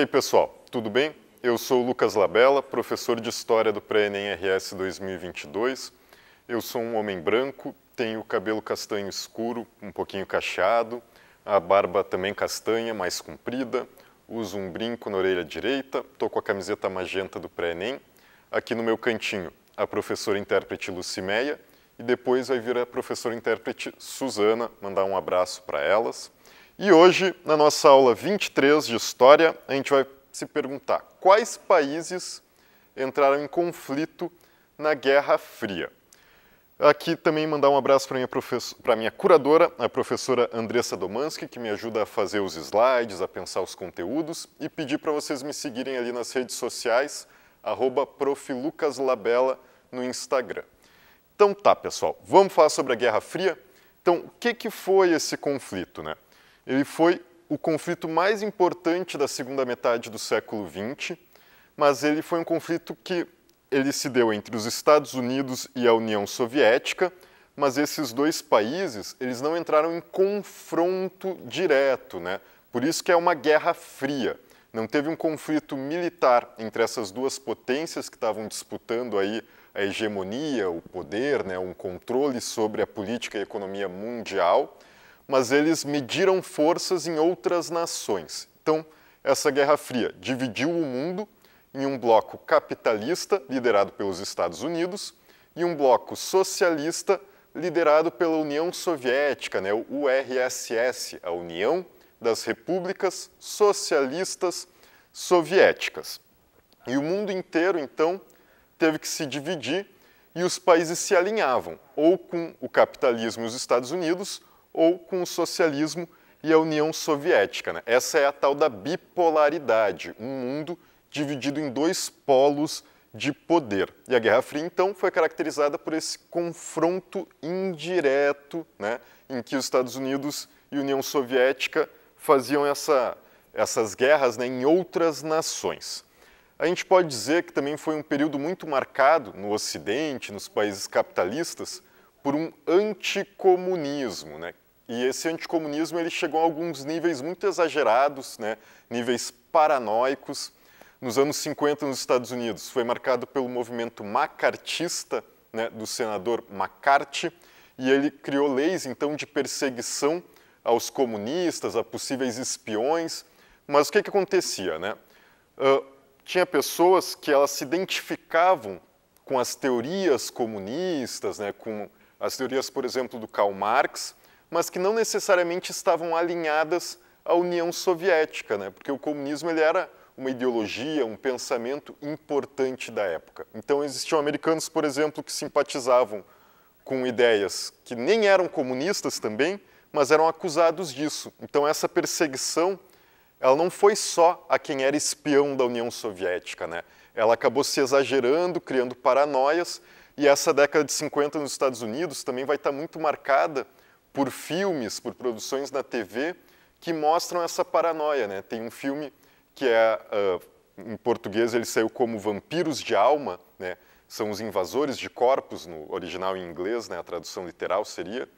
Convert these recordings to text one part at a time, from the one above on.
aí, pessoal, tudo bem? Eu sou o Lucas Labella, professor de História do Pré-ENEM RS 2022. Eu sou um homem branco, tenho cabelo castanho escuro, um pouquinho cacheado, a barba também castanha, mais comprida, uso um brinco na orelha direita, estou com a camiseta magenta do pré-ENEM. Aqui no meu cantinho, a professora intérprete Lucimeia e depois vai vir a professora intérprete Suzana, mandar um abraço para elas. E hoje, na nossa aula 23 de História, a gente vai se perguntar quais países entraram em conflito na Guerra Fria. Aqui também mandar um abraço para minha, para minha curadora, a professora Andressa Domansky, que me ajuda a fazer os slides, a pensar os conteúdos, e pedir para vocês me seguirem ali nas redes sociais, arroba proflucaslabella no Instagram. Então tá, pessoal, vamos falar sobre a Guerra Fria? Então, o que, que foi esse conflito, né? Ele foi o conflito mais importante da segunda metade do século XX, mas ele foi um conflito que ele se deu entre os Estados Unidos e a União Soviética, mas esses dois países, eles não entraram em confronto direto, né? Por isso que é uma guerra fria. Não teve um conflito militar entre essas duas potências que estavam disputando aí a hegemonia, o poder, né, um controle sobre a política e a economia mundial mas eles mediram forças em outras nações. Então, essa Guerra Fria dividiu o mundo em um bloco capitalista, liderado pelos Estados Unidos, e um bloco socialista, liderado pela União Soviética, né, o URSS, a União das Repúblicas Socialistas Soviéticas. E o mundo inteiro, então, teve que se dividir e os países se alinhavam, ou com o capitalismo e os Estados Unidos, ou com o socialismo e a União Soviética. Né? Essa é a tal da bipolaridade, um mundo dividido em dois polos de poder. E a Guerra Fria, então, foi caracterizada por esse confronto indireto, né, em que os Estados Unidos e a União Soviética faziam essa, essas guerras né, em outras nações. A gente pode dizer que também foi um período muito marcado no Ocidente, nos países capitalistas, por um anticomunismo, né, e esse anticomunismo ele chegou a alguns níveis muito exagerados, né? níveis paranoicos. Nos anos 50, nos Estados Unidos, foi marcado pelo movimento macartista né? do senador McCarthy, e ele criou leis, então, de perseguição aos comunistas, a possíveis espiões. Mas o que, que acontecia? Né? Uh, tinha pessoas que elas se identificavam com as teorias comunistas, né, com as teorias, por exemplo, do Karl Marx, mas que não necessariamente estavam alinhadas à União Soviética, né? porque o comunismo ele era uma ideologia, um pensamento importante da época. Então existiam americanos, por exemplo, que simpatizavam com ideias que nem eram comunistas também, mas eram acusados disso. Então essa perseguição, ela não foi só a quem era espião da União Soviética, né? Ela acabou se exagerando, criando paranoias, e essa década de 50 nos Estados Unidos também vai estar muito marcada por filmes, por produções na TV que mostram essa paranoia. Né? Tem um filme que é, uh, em português, ele saiu como Vampiros de Alma, né? são os invasores de corpos, no original em inglês, né? a tradução literal seria,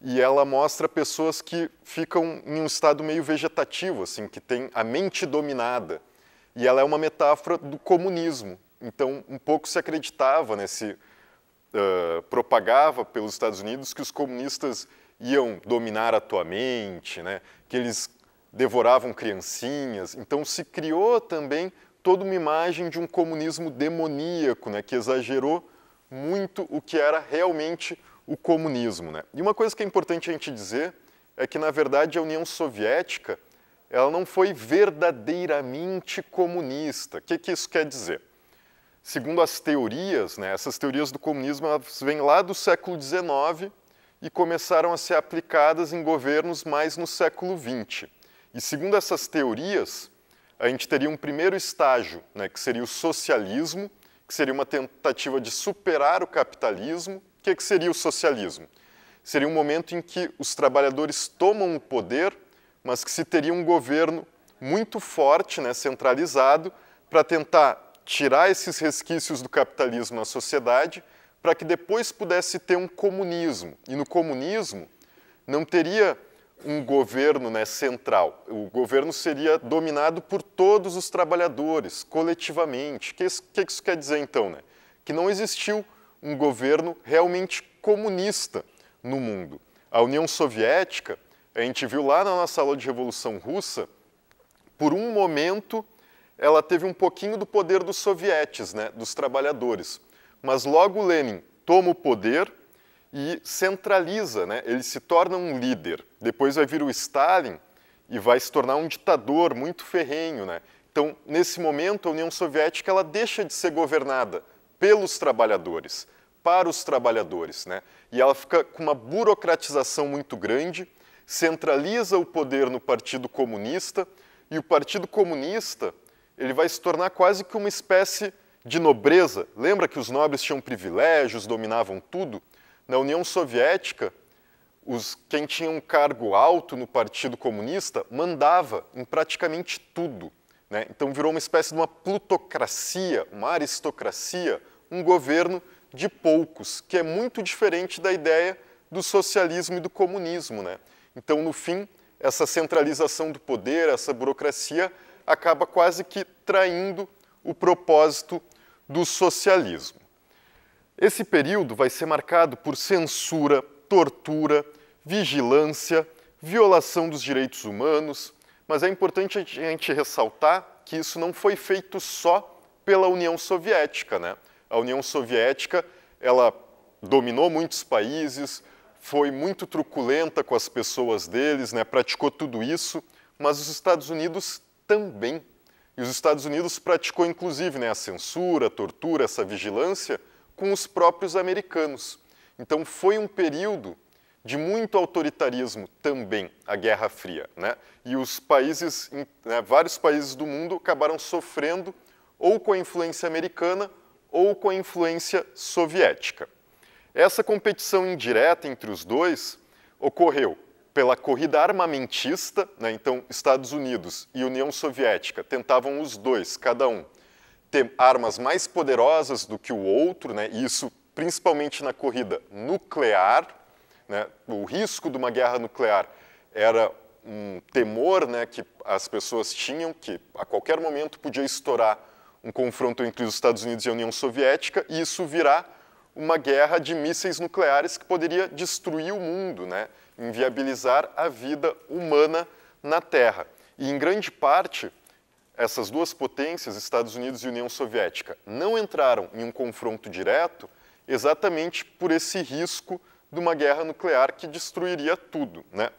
e ela mostra pessoas que ficam em um estado meio vegetativo, assim, que tem a mente dominada. E ela é uma metáfora do comunismo. Então, um pouco se acreditava, né, se uh, propagava pelos Estados Unidos que os comunistas iam dominar a tua mente, né? que eles devoravam criancinhas. Então se criou também toda uma imagem de um comunismo demoníaco, né? que exagerou muito o que era realmente o comunismo. Né? E uma coisa que é importante a gente dizer é que, na verdade, a União Soviética ela não foi verdadeiramente comunista. O que, que isso quer dizer? Segundo as teorias, né, essas teorias do comunismo elas vêm lá do século XIX, e começaram a ser aplicadas em governos mais no século XX. E segundo essas teorias, a gente teria um primeiro estágio, né, que seria o socialismo, que seria uma tentativa de superar o capitalismo. O que, que seria o socialismo? Seria um momento em que os trabalhadores tomam o poder, mas que se teria um governo muito forte, né, centralizado, para tentar tirar esses resquícios do capitalismo na sociedade para que depois pudesse ter um comunismo. E no comunismo não teria um governo né, central. O governo seria dominado por todos os trabalhadores, coletivamente. O que, isso, que isso quer dizer, então? Né? Que não existiu um governo realmente comunista no mundo. A União Soviética, a gente viu lá na nossa aula de Revolução Russa, por um momento ela teve um pouquinho do poder dos sovietes, né, dos trabalhadores. Mas logo Lenin toma o poder e centraliza, né? ele se torna um líder. Depois vai vir o Stalin e vai se tornar um ditador muito ferrenho. Né? Então, nesse momento, a União Soviética ela deixa de ser governada pelos trabalhadores, para os trabalhadores. Né? E ela fica com uma burocratização muito grande, centraliza o poder no Partido Comunista, e o Partido Comunista ele vai se tornar quase que uma espécie de nobreza, lembra que os nobres tinham privilégios, dominavam tudo? Na União Soviética, os, quem tinha um cargo alto no Partido Comunista mandava em praticamente tudo. Né? Então virou uma espécie de uma plutocracia, uma aristocracia, um governo de poucos, que é muito diferente da ideia do socialismo e do comunismo. Né? Então, no fim, essa centralização do poder, essa burocracia, acaba quase que traindo o propósito do socialismo. Esse período vai ser marcado por censura, tortura, vigilância, violação dos direitos humanos, mas é importante a gente ressaltar que isso não foi feito só pela União Soviética, né? A União Soviética, ela dominou muitos países, foi muito truculenta com as pessoas deles, né? praticou tudo isso, mas os Estados Unidos também e os Estados Unidos praticou inclusive né, a censura, a tortura, essa vigilância com os próprios americanos. Então foi um período de muito autoritarismo também, a Guerra Fria. Né? E os países, né, vários países do mundo acabaram sofrendo ou com a influência americana ou com a influência soviética. Essa competição indireta entre os dois ocorreu pela corrida armamentista, né? então Estados Unidos e União Soviética tentavam os dois, cada um, ter armas mais poderosas do que o outro, né? isso principalmente na corrida nuclear. Né? O risco de uma guerra nuclear era um temor né, que as pessoas tinham, que a qualquer momento podia estourar um confronto entre os Estados Unidos e a União Soviética, e isso virá uma guerra de mísseis nucleares que poderia destruir o mundo. Né? inviabilizar a vida humana na Terra. E, em grande parte, essas duas potências, Estados Unidos e União Soviética, não entraram em um confronto direto exatamente por esse risco de uma guerra nuclear que destruiria tudo. Né?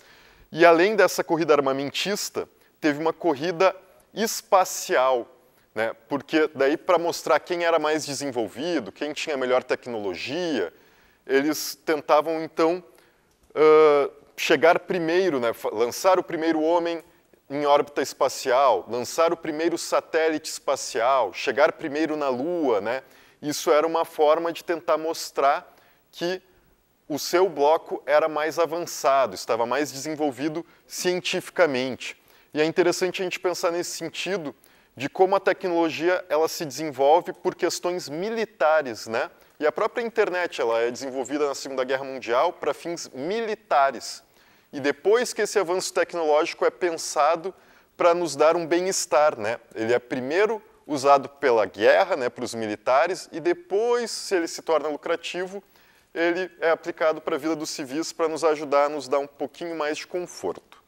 E além dessa corrida armamentista, teve uma corrida espacial, né? porque daí para mostrar quem era mais desenvolvido, quem tinha melhor tecnologia, eles tentavam então chegar primeiro, né, lançar o primeiro homem em órbita espacial, lançar o primeiro satélite espacial, chegar primeiro na Lua, né? Isso era uma forma de tentar mostrar que o seu bloco era mais avançado, estava mais desenvolvido cientificamente. E é interessante a gente pensar nesse sentido de como a tecnologia ela se desenvolve por questões militares, né? E a própria internet ela é desenvolvida na Segunda Guerra Mundial para fins militares. E depois que esse avanço tecnológico é pensado para nos dar um bem-estar, né? Ele é primeiro usado pela guerra, né, para os militares, e depois, se ele se torna lucrativo, ele é aplicado para a vida dos civis para nos ajudar a nos dar um pouquinho mais de conforto.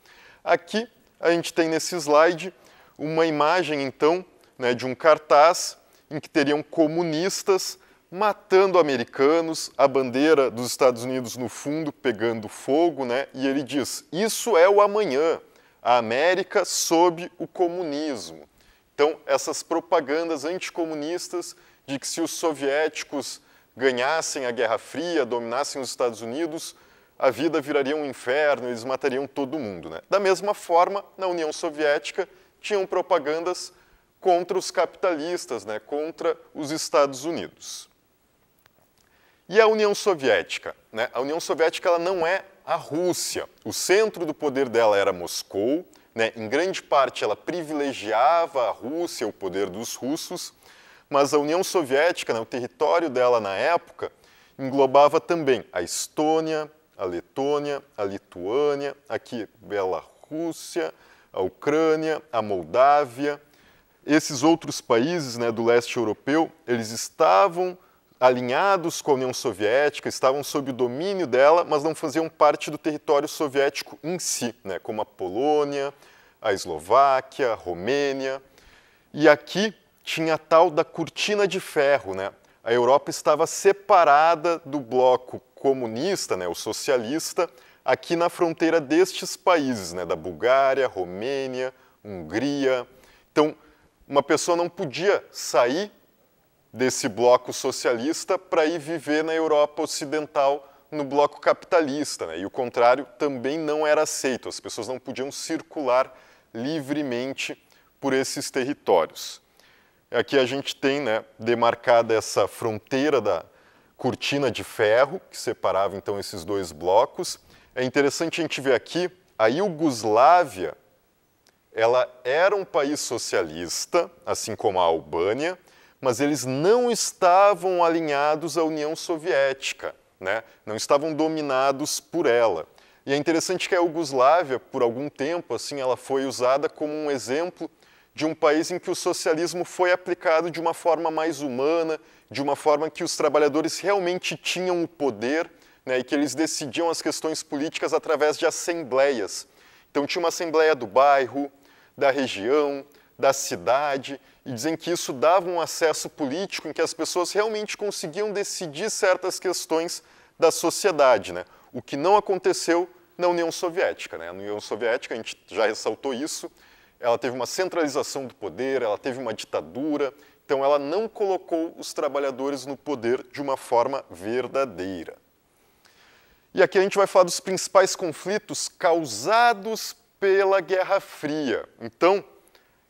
Aqui a gente tem nesse slide uma imagem então né, de um cartaz em que teriam comunistas matando americanos, a bandeira dos Estados Unidos no fundo pegando fogo, né? E ele diz: Isso é o amanhã, a América sob o comunismo. Então, essas propagandas anticomunistas de que se os soviéticos ganhassem a Guerra Fria, dominassem os Estados Unidos, a vida viraria um inferno, eles matariam todo mundo. Né? Da mesma forma, na União Soviética, tinham propagandas contra os capitalistas, né? contra os Estados Unidos. E a União Soviética? Né? A União Soviética ela não é a Rússia. O centro do poder dela era Moscou. Né? Em grande parte, ela privilegiava a Rússia, o poder dos russos, mas a União Soviética, né, o território dela na época, englobava também a Estônia, a Letônia, a Lituânia, aqui Rússia, a Ucrânia, a Moldávia. Esses outros países né, do leste europeu, eles estavam alinhados com a União Soviética, estavam sob o domínio dela, mas não faziam parte do território soviético em si, né, como a Polônia, a Eslováquia, a Romênia. E aqui tinha a tal da cortina de ferro. Né? A Europa estava separada do bloco comunista, né, o socialista, aqui na fronteira destes países, né, da Bulgária, Romênia, Hungria. Então, uma pessoa não podia sair desse bloco socialista para ir viver na Europa Ocidental no bloco capitalista. Né? E o contrário também não era aceito, as pessoas não podiam circular livremente por esses territórios. Aqui a gente tem né, demarcada essa fronteira da cortina de ferro, que separava então esses dois blocos. É interessante a gente ver aqui, a Iugoslávia, ela era um país socialista, assim como a Albânia, mas eles não estavam alinhados à União Soviética, né? não estavam dominados por ela. E é interessante que a Iugoslávia, por algum tempo, assim, ela foi usada como um exemplo de um país em que o socialismo foi aplicado de uma forma mais humana, de uma forma que os trabalhadores realmente tinham o poder né, e que eles decidiam as questões políticas através de assembleias. Então, tinha uma assembleia do bairro, da região, da cidade, e hum. dizem que isso dava um acesso político em que as pessoas realmente conseguiam decidir certas questões da sociedade, né? o que não aconteceu na União Soviética. Né? Na União Soviética, a gente já ressaltou isso, ela teve uma centralização do poder, ela teve uma ditadura, então ela não colocou os trabalhadores no poder de uma forma verdadeira. E aqui a gente vai falar dos principais conflitos causados pela Guerra Fria. Então,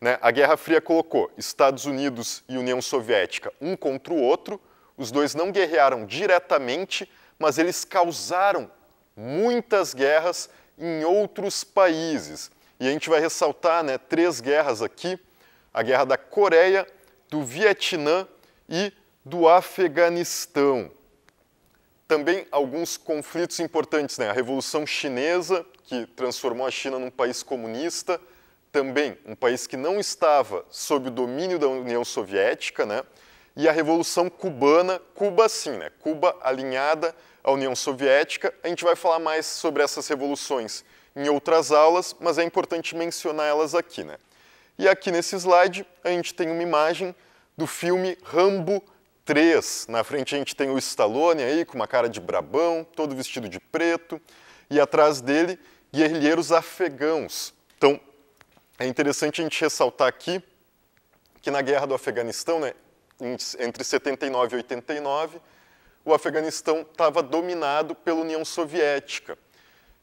né? A Guerra Fria colocou Estados Unidos e União Soviética um contra o outro, os dois não guerrearam diretamente, mas eles causaram muitas guerras em outros países. E a gente vai ressaltar né, três guerras aqui: a guerra da Coreia, do Vietnã e do Afeganistão. Também alguns conflitos importantes, né? a Revolução Chinesa, que transformou a China num país comunista, também um país que não estava sob o domínio da União Soviética, né? E a Revolução Cubana, Cuba sim, né? Cuba alinhada à União Soviética. A gente vai falar mais sobre essas revoluções em outras aulas, mas é importante mencioná-las aqui, né? E aqui nesse slide a gente tem uma imagem do filme Rambo 3. Na frente a gente tem o Stallone aí com uma cara de brabão, todo vestido de preto, e atrás dele guerrilheiros afegãos. Então, é interessante a gente ressaltar aqui que na guerra do Afeganistão, né, entre 79 e 89, o Afeganistão estava dominado pela União Soviética.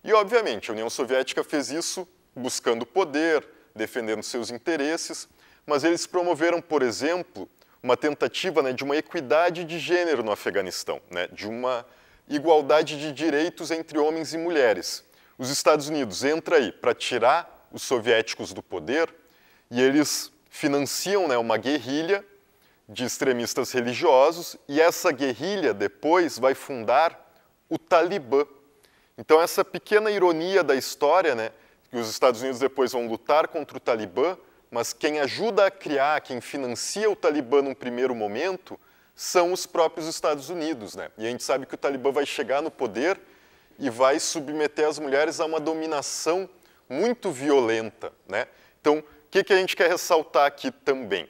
E, obviamente, a União Soviética fez isso buscando poder, defendendo seus interesses, mas eles promoveram, por exemplo, uma tentativa né, de uma equidade de gênero no Afeganistão, né, de uma igualdade de direitos entre homens e mulheres. Os Estados Unidos entra aí para tirar os soviéticos do poder e eles financiam né, uma guerrilha de extremistas religiosos e essa guerrilha depois vai fundar o Talibã. Então essa pequena ironia da história, né, que os Estados Unidos depois vão lutar contra o Talibã, mas quem ajuda a criar, quem financia o Talibã num primeiro momento, são os próprios Estados Unidos, né? E a gente sabe que o Talibã vai chegar no poder e vai submeter as mulheres a uma dominação muito violenta. Né? Então, o que, que a gente quer ressaltar aqui também?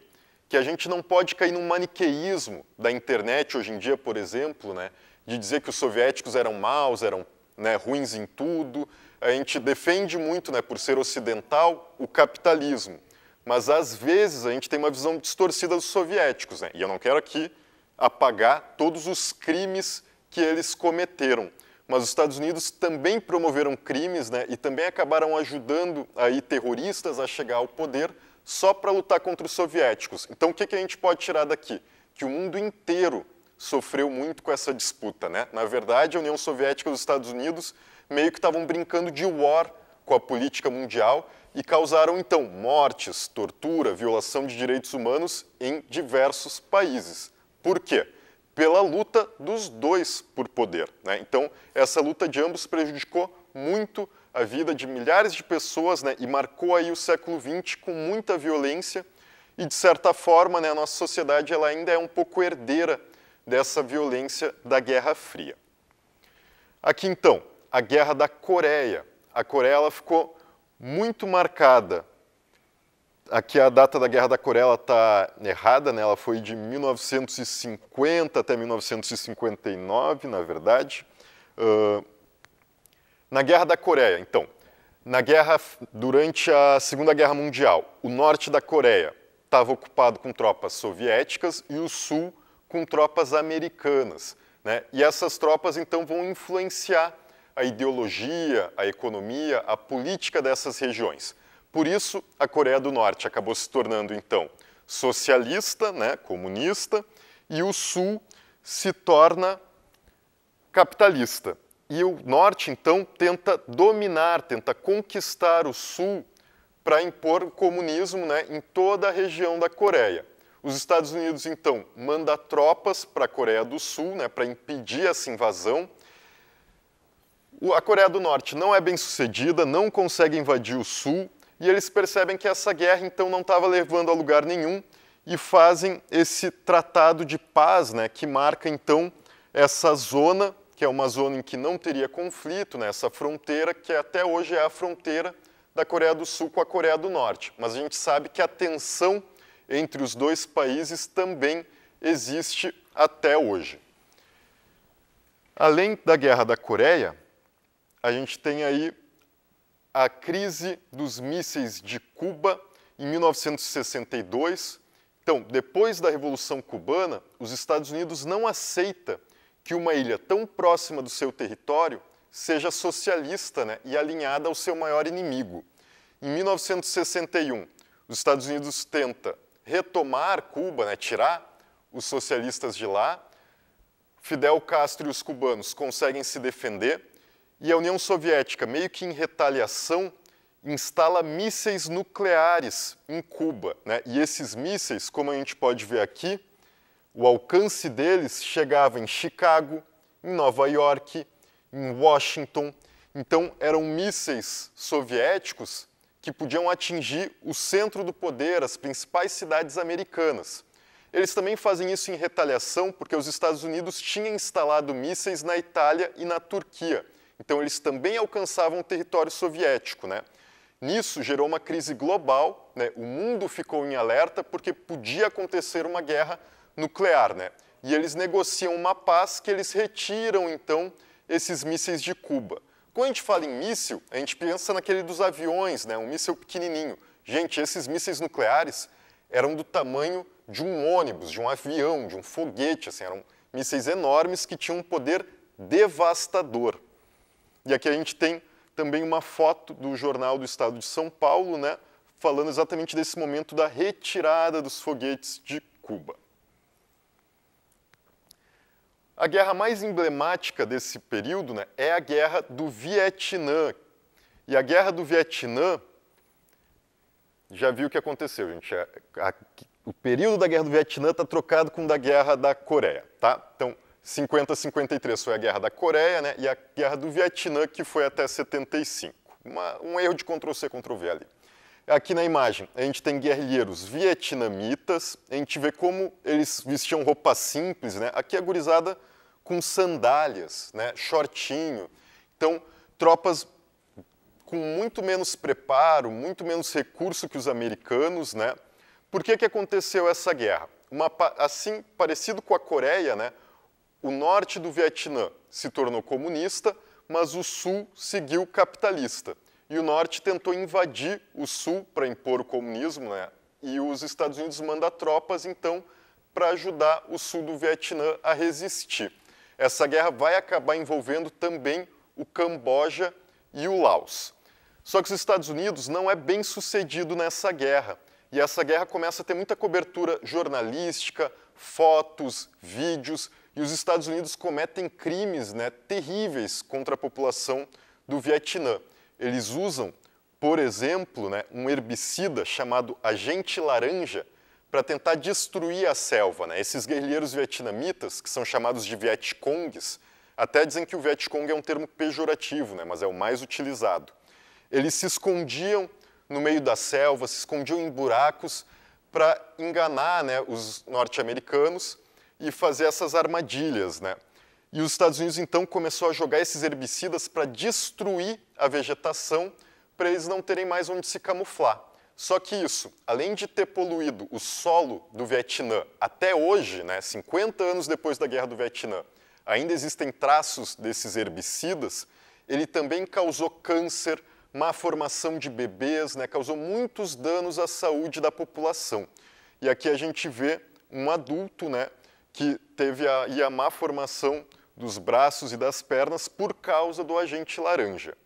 Que a gente não pode cair num maniqueísmo da internet hoje em dia, por exemplo, né? de dizer que os soviéticos eram maus, eram né, ruins em tudo. A gente defende muito, né, por ser ocidental, o capitalismo. Mas às vezes a gente tem uma visão distorcida dos soviéticos, né? e eu não quero aqui apagar todos os crimes que eles cometeram mas os Estados Unidos também promoveram crimes né, e também acabaram ajudando aí terroristas a chegar ao poder só para lutar contra os soviéticos. Então, o que, que a gente pode tirar daqui? Que o mundo inteiro sofreu muito com essa disputa. Né? Na verdade, a União Soviética e os Estados Unidos meio que estavam brincando de war com a política mundial e causaram, então, mortes, tortura, violação de direitos humanos em diversos países. Por quê? pela luta dos dois por poder. Né? Então, essa luta de ambos prejudicou muito a vida de milhares de pessoas né? e marcou aí o século XX com muita violência e, de certa forma, né, a nossa sociedade ela ainda é um pouco herdeira dessa violência da Guerra Fria. Aqui, então, a Guerra da Coreia. A Coreia ela ficou muito marcada Aqui a data da Guerra da Coreia está errada, né? ela foi de 1950 até 1959, na verdade. Uh, na Guerra da Coreia, então, na guerra durante a Segunda Guerra Mundial, o norte da Coreia estava ocupado com tropas soviéticas e o sul com tropas americanas. Né? E essas tropas então vão influenciar a ideologia, a economia, a política dessas regiões. Por isso, a Coreia do Norte acabou se tornando, então, socialista, né, comunista, e o Sul se torna capitalista. E o Norte, então, tenta dominar, tenta conquistar o Sul para impor o comunismo né, em toda a região da Coreia. Os Estados Unidos, então, manda tropas para a Coreia do Sul né, para impedir essa invasão. A Coreia do Norte não é bem sucedida, não consegue invadir o Sul, e eles percebem que essa guerra então não estava levando a lugar nenhum e fazem esse tratado de paz, né, que marca então essa zona, que é uma zona em que não teria conflito, né, essa fronteira que até hoje é a fronteira da Coreia do Sul com a Coreia do Norte. Mas a gente sabe que a tensão entre os dois países também existe até hoje. Além da Guerra da Coreia, a gente tem aí a crise dos mísseis de Cuba em 1962. Então, depois da Revolução Cubana, os Estados Unidos não aceita que uma ilha tão próxima do seu território seja socialista né, e alinhada ao seu maior inimigo. Em 1961, os Estados Unidos tenta retomar Cuba, né, tirar os socialistas de lá. Fidel Castro e os cubanos conseguem se defender e a União Soviética, meio que em retaliação, instala mísseis nucleares em Cuba. Né? E esses mísseis, como a gente pode ver aqui, o alcance deles chegava em Chicago, em Nova York, em Washington. Então, eram mísseis soviéticos que podiam atingir o centro do poder, as principais cidades americanas. Eles também fazem isso em retaliação porque os Estados Unidos tinham instalado mísseis na Itália e na Turquia. Então, eles também alcançavam o território soviético. Né? Nisso gerou uma crise global, né? o mundo ficou em alerta porque podia acontecer uma guerra nuclear. Né? E eles negociam uma paz que eles retiram, então, esses mísseis de Cuba. Quando a gente fala em míssil, a gente pensa naquele dos aviões, né? um míssil pequenininho. Gente, esses mísseis nucleares eram do tamanho de um ônibus, de um avião, de um foguete. Assim, eram mísseis enormes que tinham um poder devastador. E aqui a gente tem também uma foto do Jornal do Estado de São Paulo, né, falando exatamente desse momento da retirada dos foguetes de Cuba. A guerra mais emblemática desse período né, é a Guerra do Vietnã. E a Guerra do Vietnã, já viu o que aconteceu, gente. A, é, a, o período da Guerra do Vietnã está trocado com o da Guerra da Coreia. Tá? Então, 50-53 foi a Guerra da Coreia né, e a Guerra do Vietnã, que foi até 75. Uma, um erro de Ctrl-C, Ctrl-V ali. Aqui na imagem, a gente tem guerrilheiros vietnamitas, a gente vê como eles vestiam roupa simples, né? aqui a é gurizada com sandálias, né? shortinho. Então, tropas com muito menos preparo, muito menos recurso que os americanos. Né? Por que, que aconteceu essa guerra? Uma, assim, parecido com a Coreia, né? O norte do Vietnã se tornou comunista, mas o sul seguiu capitalista. E o norte tentou invadir o sul para impor o comunismo, né? e os Estados Unidos manda tropas, então, para ajudar o sul do Vietnã a resistir. Essa guerra vai acabar envolvendo também o Camboja e o Laos. Só que os Estados Unidos não é bem sucedido nessa guerra. E essa guerra começa a ter muita cobertura jornalística, fotos, vídeos, e os Estados Unidos cometem crimes né, terríveis contra a população do Vietnã. Eles usam, por exemplo, né, um herbicida chamado agente laranja para tentar destruir a selva. Né? Esses guerrilheiros vietnamitas, que são chamados de Vietcongs, até dizem que o Vietcong é um termo pejorativo, né, mas é o mais utilizado. Eles se escondiam no meio da selva, se escondiam em buracos para enganar né, os norte-americanos e fazer essas armadilhas, né? E os Estados Unidos então começou a jogar esses herbicidas para destruir a vegetação, para eles não terem mais onde se camuflar. Só que isso, além de ter poluído o solo do Vietnã até hoje, né, 50 anos depois da Guerra do Vietnã, ainda existem traços desses herbicidas, ele também causou câncer, má formação de bebês, né, causou muitos danos à saúde da população. E aqui a gente vê um adulto né, que teve a, e a má formação dos braços e das pernas por causa do agente laranja.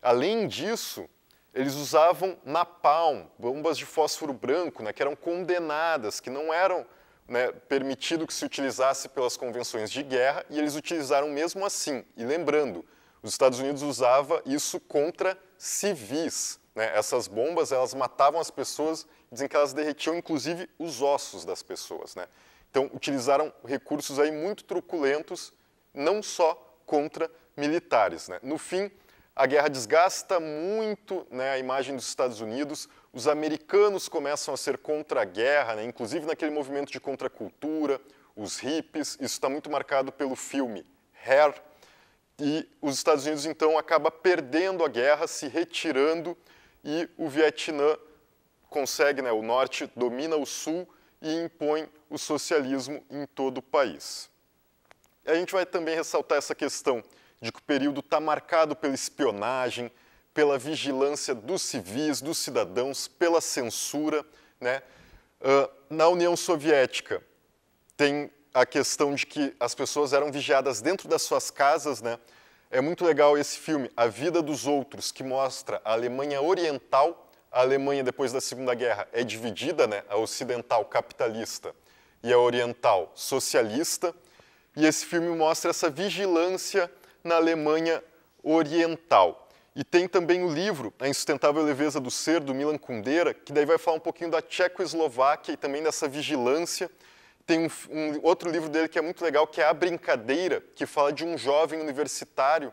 Além disso, eles usavam napalm, bombas de fósforo branco, né, que eram condenadas, que não eram né, permitido que se utilizasse pelas convenções de guerra, e eles utilizaram mesmo assim. E lembrando, os Estados Unidos usava isso contra civis. Né? Essas bombas elas matavam as pessoas, dizem que elas derretiam inclusive os ossos das pessoas. Né? Então, utilizaram recursos aí muito truculentos, não só contra militares. Né? No fim, a guerra desgasta muito né, a imagem dos Estados Unidos, os americanos começam a ser contra a guerra, né, inclusive naquele movimento de contracultura, os hippies, isso está muito marcado pelo filme Hair, e os Estados Unidos então acaba perdendo a guerra, se retirando, e o Vietnã consegue, né, o norte domina o sul, e impõe o socialismo em todo o país. A gente vai também ressaltar essa questão de que o período está marcado pela espionagem, pela vigilância dos civis, dos cidadãos, pela censura. Né? Uh, na União Soviética, tem a questão de que as pessoas eram vigiadas dentro das suas casas. Né? É muito legal esse filme, A Vida dos Outros, que mostra a Alemanha Oriental a Alemanha, depois da Segunda Guerra, é dividida, né? a ocidental capitalista e a oriental socialista. E esse filme mostra essa vigilância na Alemanha oriental. E tem também o livro A Insustentável Leveza do Ser, do Milan Kundera, que daí vai falar um pouquinho da Tchecoslováquia e também dessa vigilância. Tem um, um outro livro dele que é muito legal, que é A Brincadeira, que fala de um jovem universitário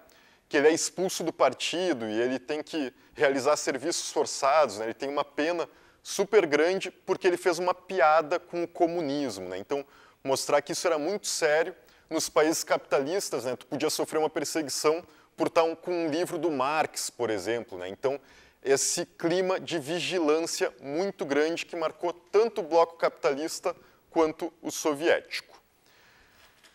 que ele é expulso do partido e ele tem que realizar serviços forçados, né? ele tem uma pena super grande porque ele fez uma piada com o comunismo. Né? Então, mostrar que isso era muito sério. Nos países capitalistas, né, tu podia sofrer uma perseguição por estar com um livro do Marx, por exemplo. Né? Então, esse clima de vigilância muito grande que marcou tanto o bloco capitalista quanto o soviético.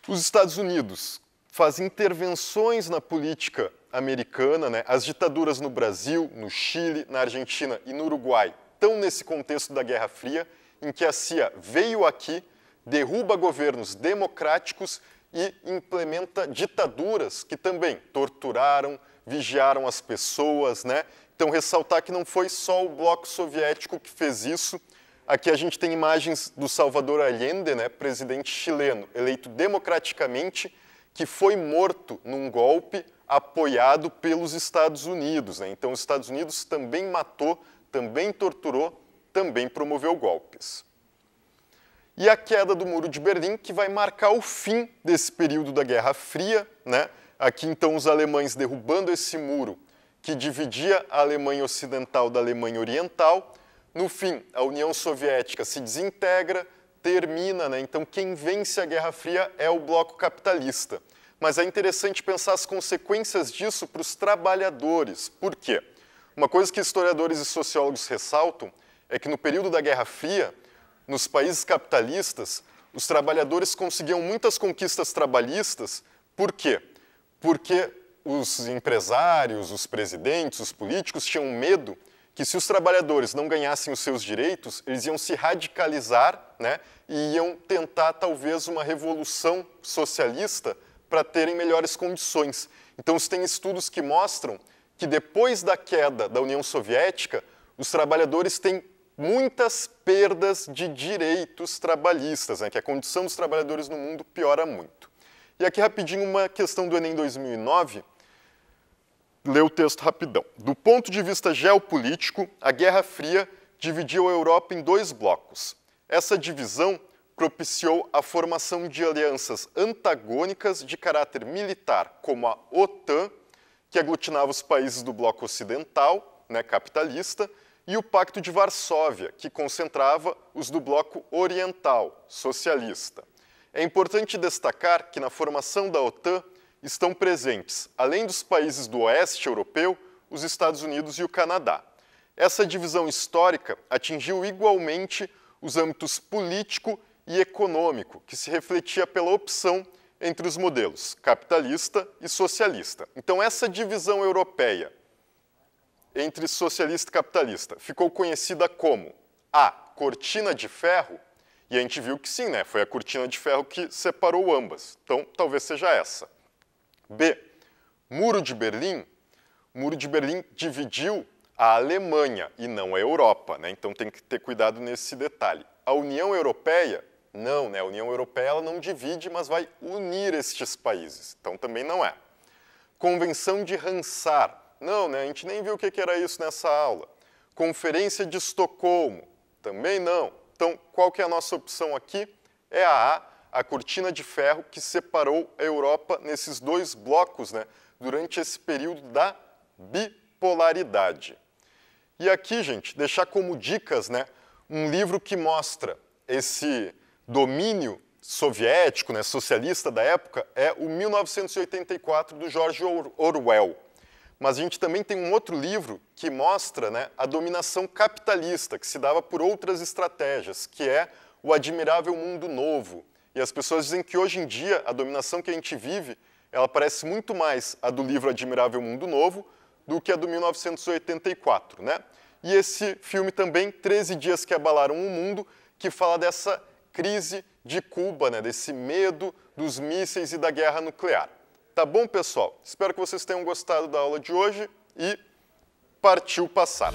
Os Estados Unidos, faz intervenções na política americana, né? as ditaduras no Brasil, no Chile, na Argentina e no Uruguai estão nesse contexto da Guerra Fria, em que a CIA veio aqui, derruba governos democráticos e implementa ditaduras que também torturaram, vigiaram as pessoas, né? Então ressaltar que não foi só o bloco soviético que fez isso. Aqui a gente tem imagens do Salvador Allende, né, presidente chileno, eleito democraticamente que foi morto num golpe apoiado pelos Estados Unidos. Né? Então, os Estados Unidos também matou, também torturou, também promoveu golpes. E a queda do Muro de Berlim, que vai marcar o fim desse período da Guerra Fria. Né? Aqui, então, os alemães derrubando esse muro que dividia a Alemanha Ocidental da Alemanha Oriental. No fim, a União Soviética se desintegra, termina, né? então quem vence a Guerra Fria é o bloco capitalista. Mas é interessante pensar as consequências disso para os trabalhadores. Por quê? Uma coisa que historiadores e sociólogos ressaltam é que no período da Guerra Fria, nos países capitalistas, os trabalhadores conseguiam muitas conquistas trabalhistas. Por quê? Porque os empresários, os presidentes, os políticos tinham medo que se os trabalhadores não ganhassem os seus direitos, eles iam se radicalizar né, e iam tentar talvez uma revolução socialista para terem melhores condições. Então, tem estudos que mostram que depois da queda da União Soviética, os trabalhadores têm muitas perdas de direitos trabalhistas, né, que a condição dos trabalhadores no mundo piora muito. E aqui rapidinho uma questão do Enem 2009, ler o texto rapidão. Do ponto de vista geopolítico, a Guerra Fria dividiu a Europa em dois blocos. Essa divisão propiciou a formação de alianças antagônicas de caráter militar, como a OTAN, que aglutinava os países do bloco ocidental, né, capitalista, e o Pacto de Varsóvia, que concentrava os do bloco oriental, socialista. É importante destacar que na formação da OTAN estão presentes, além dos países do oeste europeu, os Estados Unidos e o Canadá. Essa divisão histórica atingiu igualmente os âmbitos político e econômico, que se refletia pela opção entre os modelos capitalista e socialista. Então, essa divisão europeia entre socialista e capitalista ficou conhecida como a cortina de ferro, e a gente viu que sim, né? Foi a cortina de ferro que separou ambas. Então, talvez seja essa. B. Muro de Berlim. O Muro de Berlim dividiu a Alemanha e não a Europa, né? então tem que ter cuidado nesse detalhe. A União Europeia, não, né? a União Europeia ela não divide, mas vai unir estes países, então também não é. Convenção de Ramsar, não, né? a gente nem viu o que era isso nessa aula. Conferência de Estocolmo, também não. Então, qual que é a nossa opção aqui? É a A, a cortina de ferro que separou a Europa nesses dois blocos né, durante esse período da bipolaridade. E aqui, gente, deixar como dicas né, um livro que mostra esse domínio soviético, né, socialista da época, é o 1984 do George Orwell. Mas a gente também tem um outro livro que mostra né, a dominação capitalista que se dava por outras estratégias, que é O Admirável Mundo Novo, e as pessoas dizem que hoje em dia a dominação que a gente vive, ela parece muito mais a do livro Admirável Mundo Novo do que a do 1984, né? E esse filme também, 13 Dias que Abalaram o Mundo, que fala dessa crise de Cuba, né? desse medo dos mísseis e da guerra nuclear. Tá bom, pessoal? Espero que vocês tenham gostado da aula de hoje e partiu passar!